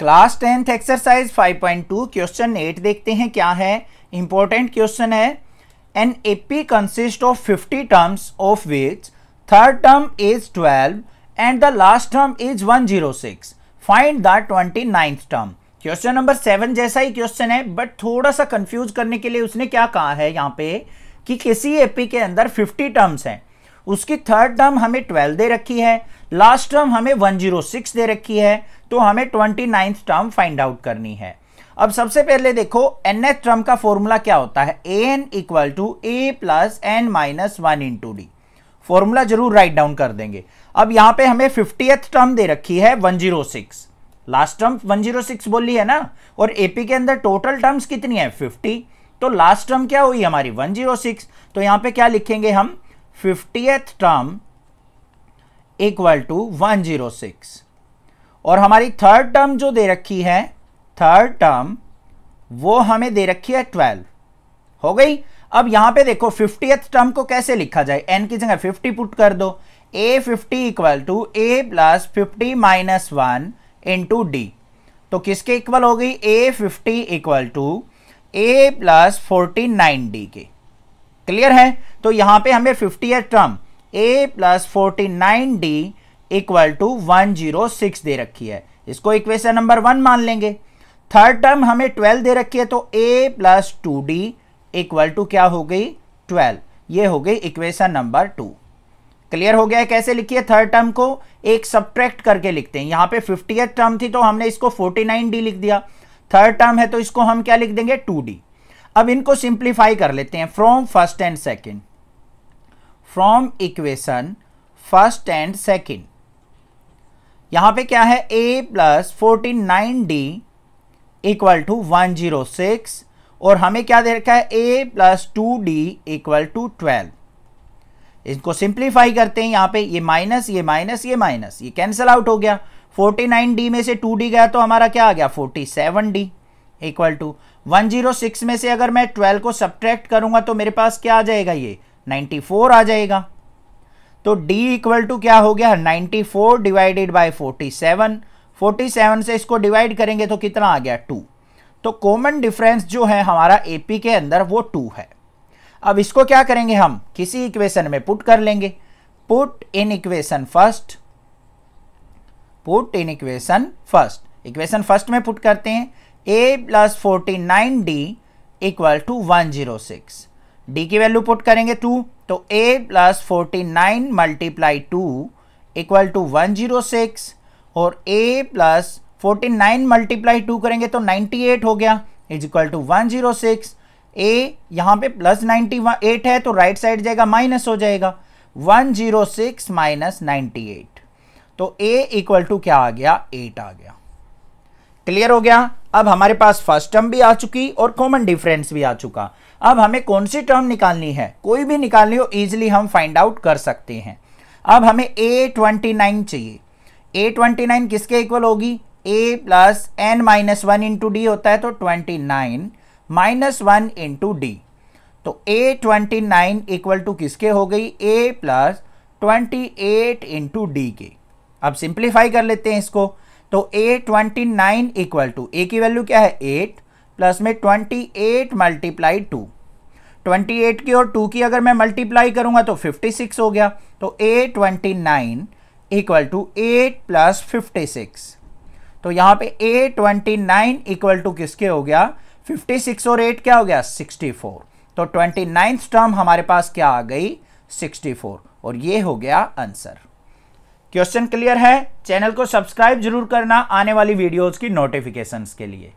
class tenth exercise 5.2 question eight देखते हैं क्या है इंपॉर्टेंट क्वेश्चन है an AP consist of 50 terms of which third term is 12 and the last term is 106 find the 29th term question number seven जैसा ही question है but थोड़ा सा कंफ्यूज करने के लिए उसने क्या कहा है यहाँ पे कि किसी एपी के अंदर 50 टर्म्स हैं उसकी थर्ड टर्म हमें 12 दे रखी है लास्ट टर्म हमें 106 दे रखी है तो हमें twenty ninth term find out करनी है अब सबसे पहले देखो एन एथ टर्म का फॉर्मूला क्या होता है A N equal to A plus N minus one into D formula जरूर राइट डाउन कर देंगे अब यहां पे हमें फिफ्टीएथ टर्म दे रखी है 106 लास्ट टर्म 106 बोली है ना और एपी के अंदर टोटल टर्म्स कितनी है 50 तो लास्ट टर्म क्या हुई हमारी 106 तो यहां पे क्या लिखेंगे हम fiftieth term equal to one zero six और हमारी थर्ड टर्म जो दे रखी है थर्ड टर्म वो हमें दे रखी है ट्वेल्व हो गई अब यहां पे देखो फिफ्टी टर्म को कैसे लिखा जाए एन की जगह फिफ्टी पुट कर दो A fifty equal to A plus fifty minus one into D तो किसके इक्वल हो गई A fifty equal to A plus forty nine D के क्लियर है तो यहां पे हमें fifty term A plus forty nine D equal to one zero six दे रखी है इसको इक्वेशन नंबर वन मान लेंगे थर्ड टर्म हमें ट्वेल्व दे रखी है तो A plus two D equal to क्या हो गई ट्वेल्व ये हो गई इक्वेशन नंबर टू क्लियर हो गया है कैसे लिखिए थर्ड टर्म को एक सब्ट्रैक्ट करके लिखते हैं यहाँ पे फिफ्टी टर्म थी तो हमने इसको फोर्टी नाइन डी लिख दिया थर्ड टर्म है तो इसको हम क्या लिख देंगे टू डी अब इनको सिंप्लीफाई कर लेते हैं from first and second from equation first and second यहां पे क्या है A plus forty nine D equal to one zero six और हमें क्या दे रखा है A plus two D equal to twelve इसको सिंप्लीफाई करते हैं यहां पे ये माइनस ये माइनस ये माइनस ये कैंसिल आउट हो गया 49d में से 2d गया तो हमारा क्या आ गया 47d इक्वल टू 106 में से अगर मैं 12 को सब्ट्रैक्ट करूंगा तो मेरे पास क्या आ जाएगा ये 94 आ जाएगा तो d इक्वल टू क्या हो गया 94 फोर डिवाइडेड बाई फोर्टी से इसको डिवाइड करेंगे तो कितना आ गया 2 तो कॉमन डिफरेंस जो है हमारा एपी के अंदर वो 2 है अब इसको क्या करेंगे हम किसी इक्वेशन में पुट कर लेंगे put in equation first put in equation first equation first में पुट करते हैं A plus forty nine D equal to one zero six D की वैल्यू पुट करेंगे टू तो A plus forty nine multiply two equal to one zero six और A plus forty nine multiply two करेंगे तो ninety eight हो गया is equal to one zero six A यहाँ पे प्लस नाइन्टी एट है तो राइट साइड जाएगा माइनस हो जाएगा one zero six minus ninety eight तो ए इक्वल टू क्या आ गया एट आ गया क्लियर हो गया अब हमारे पास फर्स्ट टर्म भी आ चुकी और कॉमन डिफरेंस भी आ चुका अब हमें कौन सी टर्म निकालनी है कोई भी निकालनी हो ईजिली हम फाइंड आउट कर सकते हैं अब हमें ए ट्वेंटी नाइन चाहिए ए ट्वेंटी नाइन किसके इक्वल होगी A plus N minus one into D होता है तो twenty nine minus one into D तो A twenty nine equal to किसके हो गई A plus twenty eight into D के अब सिंप्लीफाई कर लेते हैं इसको तो A twenty nine equal to A की वैल्यू क्या है एट प्लस में twenty eight multiply two twenty eight की और टू की अगर मैं मल्टीप्लाई करूंगा तो फिफ्टी सिक्स हो गया तो A twenty nine equal to eight plus fifty six तो यहाँ पे A twenty nine equal to किसके हो गया फिफ्टी सिक्स और एट क्या हो गया सिक्सटी फोर तो ट्वेंटी नाइन्थ टर्म हमारे पास क्या आ गई सिक्सटी फोर और ये हो गया आंसर क्वेश्चन क्लियर है चैनल को सब्सक्राइब जरूर करना आने वाली वीडियोस की नोटिफिकेशंस के लिए